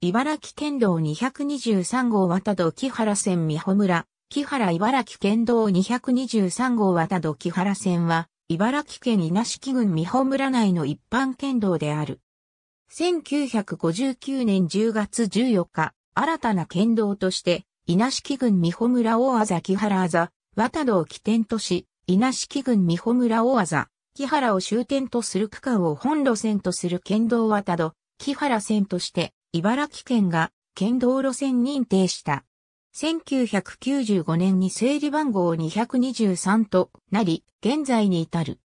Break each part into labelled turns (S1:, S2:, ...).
S1: 茨城県道223号渡戸木原線美穂村、木原茨城県道223号渡戸木原線は、茨城県稲敷郡美穂村内の一般県道である。1959年10月14日、新たな県道として、稲敷郡美穂村大あざ木原あざ、渡戸を起点とし、稲敷郡美穂村大あざ、木原を終点とする区間を本路線とする県道渡戸、木原線として、茨城県が県道路線認定した。1995年に整理番号223となり、現在に至る。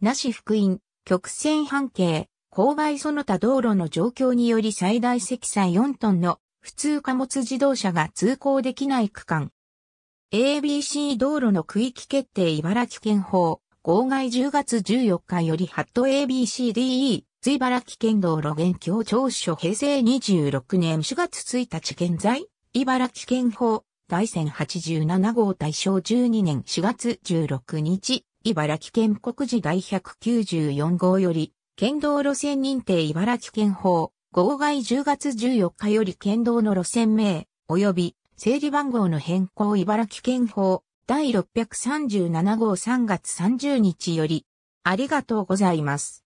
S1: 那市福音、曲線半径、勾配その他道路の状況により最大積載4トンの普通貨物自動車が通行できない区間。ABC 道路の区域決定茨城県法、号外10月14日よりハット ABCDE 津茨城県道路現況聴取平成26年4月1日現在、茨城県法、第大0 87号大正12年4月16日、茨城県国時第194号より、県道路線認定茨城県法、号外10月14日より県道の路線名、及び、整理番号の変更茨城県法、第637号3月30日より、ありがとうござい
S2: ます。